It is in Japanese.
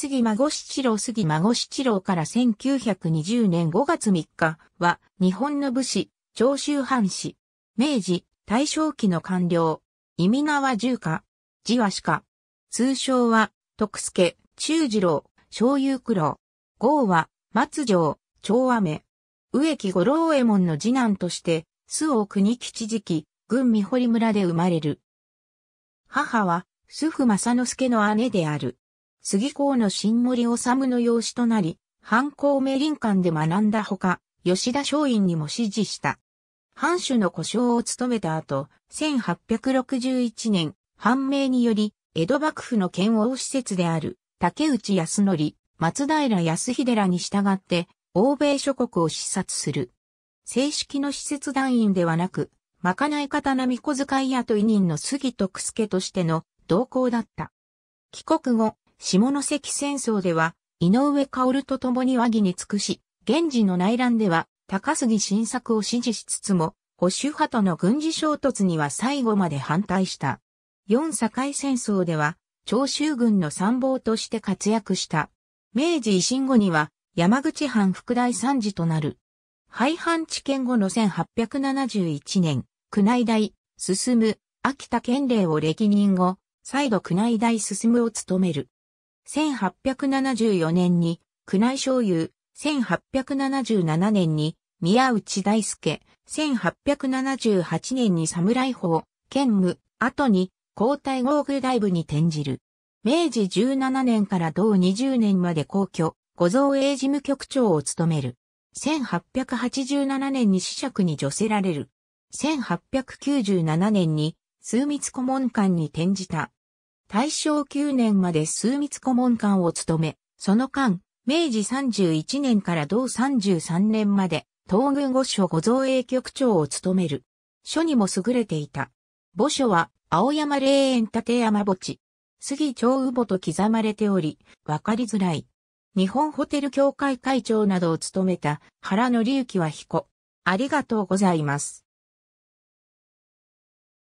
杉孫七郎杉孫七郎から1920年5月3日は日本の武士、長州藩士、明治、大正期の官僚、意味川は重家、字は鹿、通称は徳助、中次郎、小遊九郎、豪は松城、長雨、植木五郎右衛門の次男として、須を国吉時期、郡三堀村で生まれる。母は、須府正之助の姉である。杉公の新森治の養子となり、藩校名林間で学んだほか、吉田松陰にも指示した。藩主の故障を務めた後、1861年、判明により、江戸幕府の剣王施設である、竹内康則、松平康秀らに従って、欧米諸国を視察する。正式の施設団員ではなく、まかない方並小遣い雇い人の杉徳助としての同行だった。帰国後、下関戦争では、井上薫と共に和議に尽くし、現時の内乱では、高杉晋作を支持しつつも、保守派との軍事衝突には最後まで反対した。四境戦争では、長州軍の参謀として活躍した。明治維新後には、山口藩副大参事となる。廃藩置県後の1871年、宮内大、進む、秋田県令を歴任後、再度宮内大進むを務める。1874年に宮内省友、1877年に宮内大輔、1878年に侍法、兼務、後に皇太后宮大部に転じる。明治17年から同20年まで皇居、御造営事務局長を務める。1887年に子爵に助せられる。1897年に枢密顧問官に転じた。大正9年まで枢密顧問官を務め、その間、明治31年から同33年まで、東軍御所御造営局長を務める。書にも優れていた。墓所は、青山霊園立山墓地。杉長羽母と刻まれており、わかりづらい。日本ホテル協会会長などを務めた原隆之は彦。ありがとうございます。